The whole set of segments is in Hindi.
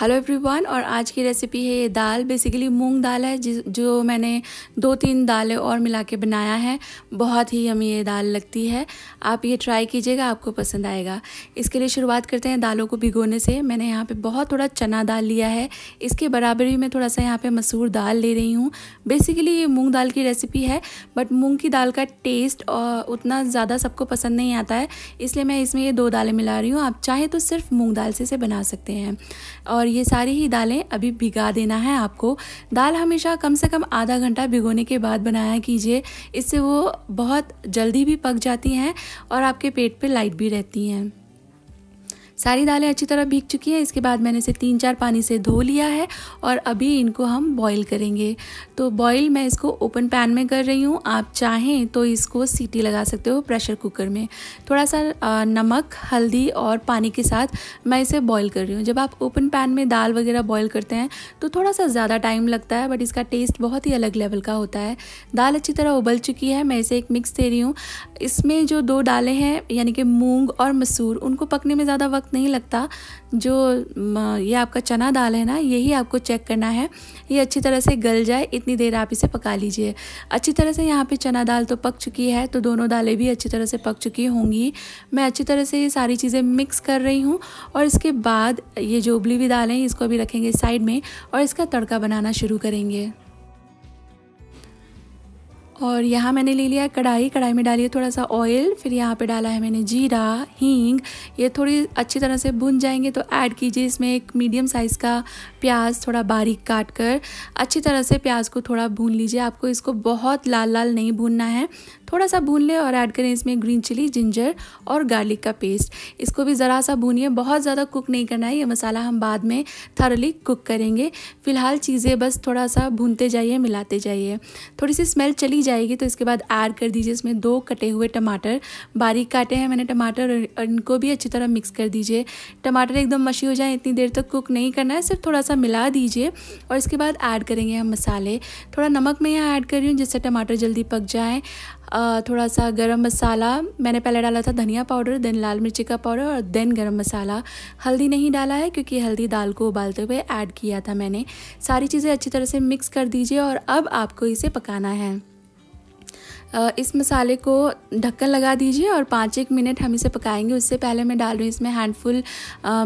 हेलो एवरीवन और आज की रेसिपी है ये दाल बेसिकली मूंग दाल है जिस जो मैंने दो तीन दालें और मिला के बनाया है बहुत ही हमें ये दाल लगती है आप ये ट्राई कीजिएगा आपको पसंद आएगा इसके लिए शुरुआत करते हैं दालों को भिगोने से मैंने यहाँ पे बहुत थोड़ा चना दाल लिया है इसके बराबर ही मैं थोड़ा सा यहाँ पर मसूर दाल ले रही हूँ बेसिकली ये मूँग दाल की रेसिपी है बट मूँग की दाल का टेस्ट और उतना ज़्यादा सबको पसंद नहीं आता है इसलिए मैं इसमें ये दो दालें मिला रही हूँ आप चाहें तो सिर्फ मूँग दाल से इसे बना सकते हैं और ये सारी ही दालें अभी भिगा देना है आपको दाल हमेशा कम से कम आधा घंटा भिगोने के बाद बनाया कीजिए इससे वो बहुत जल्दी भी पक जाती हैं और आपके पेट पे लाइट भी रहती हैं सारी दालें अच्छी तरह भीग चुकी हैं इसके बाद मैंने इसे तीन चार पानी से धो लिया है और अभी इनको हम बॉईल करेंगे तो बॉईल मैं इसको ओपन पैन में कर रही हूँ आप चाहें तो इसको सीटी लगा सकते हो प्रेशर कुकर में थोड़ा सा नमक हल्दी और पानी के साथ मैं इसे बॉईल कर रही हूँ जब आप ओपन पैन में दाल वगैरह बॉयल करते हैं तो थोड़ा सा ज़्यादा टाइम लगता है बट इसका टेस्ट बहुत ही अलग लेवल का होता है दाल अच्छी तरह उबल चुकी है मैं इसे एक मिक्स दे रही हूँ इसमें जो दो डालें हैं यानी कि मूँग और मसूर उनको पकने में ज़्यादा वक्त वक्त नहीं लगता जो ये आपका चना दाल है ना यही आपको चेक करना है ये अच्छी तरह से गल जाए इतनी देर आप इसे पका लीजिए अच्छी तरह से यहाँ पे चना दाल तो पक चुकी है तो दोनों दालें भी अच्छी तरह से पक चुकी होंगी मैं अच्छी तरह से ये सारी चीज़ें मिक्स कर रही हूँ और इसके बाद ये जो उबली हुई दाल है इसको भी रखेंगे साइड में और इसका तड़का बनाना शुरू करेंगे और यहाँ मैंने ले लिया है कढ़ाई कढ़ाई में है थोड़ा सा ऑयल फिर यहाँ पे डाला है मैंने जीरा हींग ये थोड़ी अच्छी तरह से भुन जाएंगे तो ऐड कीजिए इसमें एक मीडियम साइज़ का प्याज थोड़ा बारीक काट कर अच्छी तरह से प्याज को थोड़ा भून लीजिए आपको इसको बहुत लाल लाल नहीं भूनना है थोड़ा सा भून लें और ऐड करें इसमें ग्रीन चिली जिंजर और गार्लिक का पेस्ट इसको भी ज़रा सा भूनिए बहुत ज़्यादा कुक नहीं करना है ये मसाला हम बाद में थरली कुक करेंगे फ़िलहाल चीज़ें बस थोड़ा सा भूनते जाइए मिलाते जाइए थोड़ी सी स्मेल चली जाएगी तो इसके बाद ऐड कर दीजिए इसमें दो कटे हुए टमाटर बारीक काटे हैं मैंने टमाटर और इनको भी अच्छी तरह मिक्स कर दीजिए टमाटर एकदम मशी हो जाए इतनी देर तक कुक नहीं करना है सिर्फ थोड़ा सा मिला दीजिए और इसके बाद ऐड करेंगे हम मसाले थोड़ा नमक मैं यहाँ ऐड कर रही हूँ जिससे टमाटर जल्दी पक जाएँ थोड़ा सा गरम मसाला मैंने पहले डाला था धनिया पाउडर देन लाल मिर्ची का पाउडर और देन गरम मसाला हल्दी नहीं डाला है क्योंकि हल्दी दाल को उबालते हुए ऐड किया था मैंने सारी चीज़ें अच्छी तरह से मिक्स कर दीजिए और अब आपको इसे पकाना है इस मसाले को ढक्कन लगा दीजिए और पाँच एक मिनट हम इसे पकाएंगे उससे पहले मैं डाल रही इसमें हैंडफुल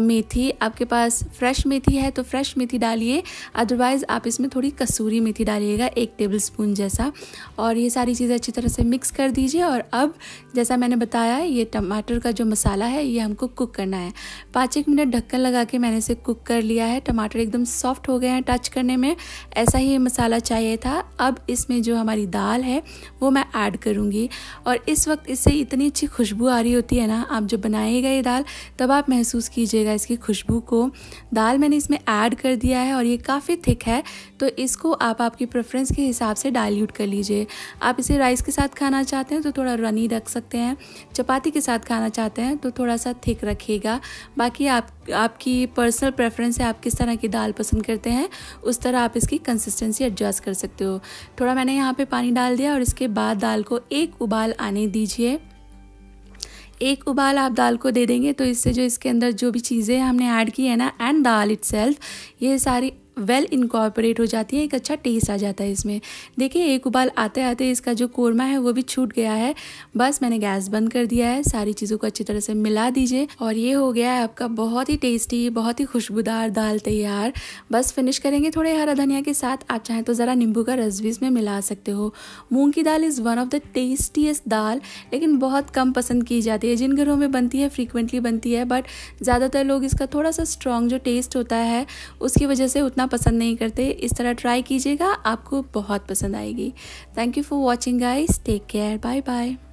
मेथी आपके पास फ्रेश मेथी है तो फ्रेश मेथी डालिए अदरवाइज़ आप इसमें थोड़ी कसूरी मेथी डालिएगा एक टेबल स्पून जैसा और ये सारी चीज़ें अच्छी तरह से मिक्स कर दीजिए और अब जैसा मैंने बताया ये टमाटर का जो मसाला है ये हमको कुक करना है पाँच एक मिनट ढक्कन लगा के मैंने इसे कुक कर लिया है टमाटर एकदम सॉफ्ट हो गए हैं टच करने में ऐसा ही मसाला चाहिए था अब इसमें जो हमारी दाल है वो मैं ऐड करूँगी और इस वक्त इससे इतनी अच्छी खुशबू आ रही होती है ना आप जब बनाएगा ये दाल तब आप महसूस कीजिएगा इसकी खुशबू को दाल मैंने इसमें ऐड कर दिया है और ये काफ़ी थिक है तो इसको आप आपकी प्रेफरेंस के हिसाब से डाइल्यूट कर लीजिए आप इसे राइस के साथ खाना चाहते हैं तो थोड़ा रनी रख सकते हैं चपाती के साथ खाना चाहते हैं तो थोड़ा सा थिक रखिएगा बाकी आप आपकी पर्सनल प्रेफरेंस है आप किस तरह की दाल पसंद करते हैं उस तरह आप इसकी कंसिस्टेंसी एडजस्ट कर सकते हो थोड़ा मैंने यहाँ पे पानी डाल दिया और इसके बाद दाल को एक उबाल आने दीजिए एक उबाल आप दाल को दे देंगे तो इससे जो इसके अंदर जो भी चीज़ें हमने ऐड की है ना एंड दाल इट ये सारी वेल इनकॉर्पोरेट हो जाती है एक अच्छा टेस्ट आ जाता है इसमें देखिए एक उबाल आते आते इसका जो कोरमा है वो भी छूट गया है बस मैंने गैस बंद कर दिया है सारी चीज़ों को अच्छी तरह से मिला दीजिए और ये हो गया है आपका बहुत ही टेस्टी बहुत ही खुशबूदार दाल तैयार बस फिनिश करेंगे थोड़े हरा धनिया के साथ आप चाहें तो ज़रा नींबू का रस भी इसमें मिला सकते हो मूंग की दाल is one of the tastiest dal लेकिन बहुत कम पसंद की जाती है जिन घरों में बनती है फ्रीक्वेंटली बनती है बट ज़्यादातर लोग इसका थोड़ा सा स्ट्रॉन्ग जो टेस्ट होता है उसकी वजह से उतना इतना पसंद नहीं करते इस तरह ट्राई कीजिएगा आपको बहुत पसंद आएगी thank you for watching guys take care bye bye